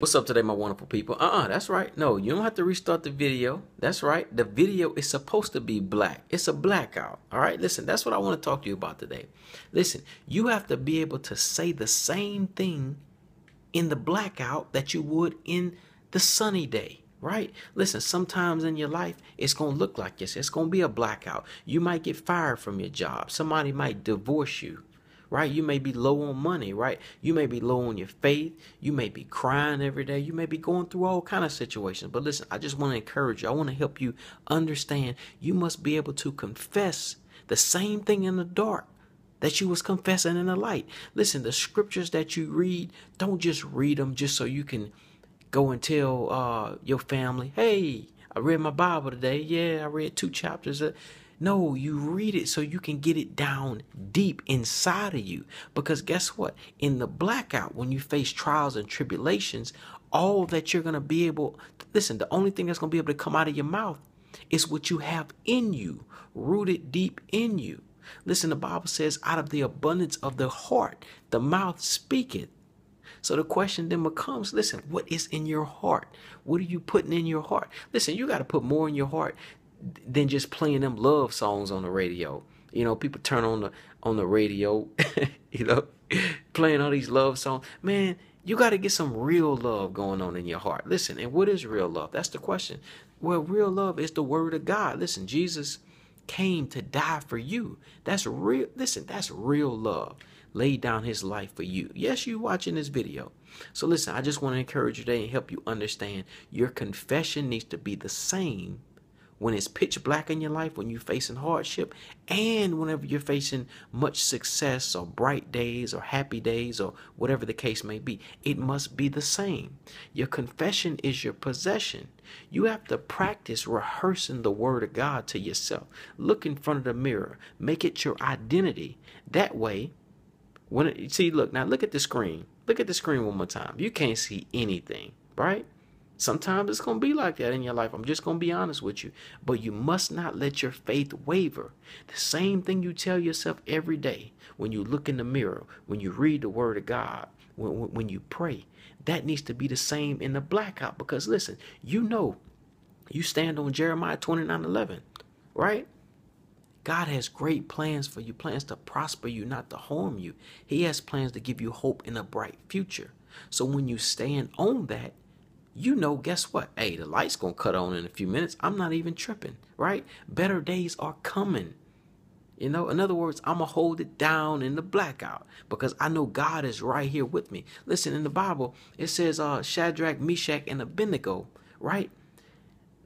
What's up today, my wonderful people? Uh-uh, that's right. No, you don't have to restart the video. That's right. The video is supposed to be black. It's a blackout. All right, listen, that's what I want to talk to you about today. Listen, you have to be able to say the same thing in the blackout that you would in the sunny day right? Listen, sometimes in your life, it's going to look like this. It's going to be a blackout. You might get fired from your job. Somebody might divorce you, right? You may be low on money, right? You may be low on your faith. You may be crying every day. You may be going through all kind of situations. But listen, I just want to encourage you. I want to help you understand you must be able to confess the same thing in the dark that you was confessing in the light. Listen, the scriptures that you read, don't just read them just so you can go and tell uh, your family, hey, I read my Bible today. Yeah, I read two chapters. Uh, no, you read it so you can get it down deep inside of you. Because guess what? In the blackout, when you face trials and tribulations, all that you're going to be able to, listen, the only thing that's going to be able to come out of your mouth is what you have in you, rooted deep in you. Listen, the Bible says, out of the abundance of the heart, the mouth speaketh. So the question then becomes listen, what is in your heart? What are you putting in your heart? Listen, you got to put more in your heart than just playing them love songs on the radio. You know, people turn on the on the radio, you know, playing all these love songs. Man, you got to get some real love going on in your heart. Listen, and what is real love? That's the question. Well, real love is the word of God. Listen, Jesus came to die for you. That's real. Listen, that's real love. Laid down his life for you. Yes, you watching this video. So listen, I just want to encourage you today and help you understand your confession needs to be the same when it's pitch black in your life, when you're facing hardship, and whenever you're facing much success or bright days or happy days or whatever the case may be, it must be the same. Your confession is your possession. You have to practice rehearsing the Word of God to yourself. Look in front of the mirror, make it your identity. That way, when it, see, look, now look at the screen. Look at the screen one more time. You can't see anything, right? Sometimes it's going to be like that in your life. I'm just going to be honest with you. But you must not let your faith waver. The same thing you tell yourself every day when you look in the mirror, when you read the Word of God, when, when you pray. That needs to be the same in the blackout. Because listen, you know, you stand on Jeremiah 29 11, right? God has great plans for you, plans to prosper you, not to harm you. He has plans to give you hope in a bright future. So when you stand on that, you know, guess what? Hey, the light's gonna cut on in a few minutes. I'm not even tripping, right? Better days are coming. You know, in other words, I'm gonna hold it down in the blackout because I know God is right here with me. Listen, in the Bible, it says uh, Shadrach, Meshach, and Abednego, right?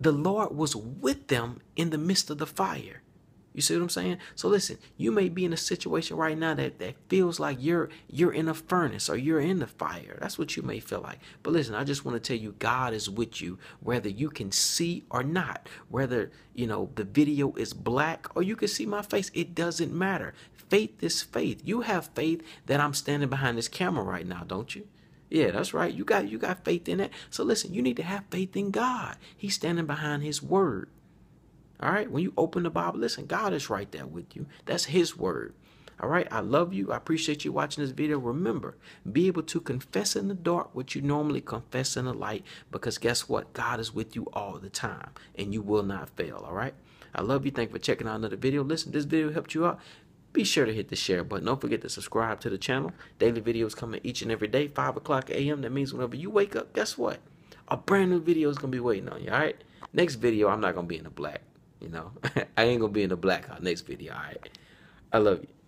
The Lord was with them in the midst of the fire. You see what I'm saying? So listen, you may be in a situation right now that, that feels like you're you're in a furnace or you're in the fire. That's what you may feel like. But listen, I just want to tell you God is with you whether you can see or not. Whether, you know, the video is black or you can see my face, it doesn't matter. Faith is faith. You have faith that I'm standing behind this camera right now, don't you? Yeah, that's right. You got you got faith in that. So listen, you need to have faith in God. He's standing behind his word. All right. When you open the Bible, listen, God is right there with you. That's His word. All right. I love you. I appreciate you watching this video. Remember, be able to confess in the dark what you normally confess in the light because guess what? God is with you all the time and you will not fail. All right. I love you. Thank you for checking out another video. Listen, this video helped you out. Be sure to hit the share button. Don't forget to subscribe to the channel. Daily videos coming each and every day, 5 o'clock a.m. That means whenever you wake up, guess what? A brand new video is going to be waiting on you, all right? Next video, I'm not going to be in the black. You know, I ain't gonna be in the blackout next video. All right, I love you.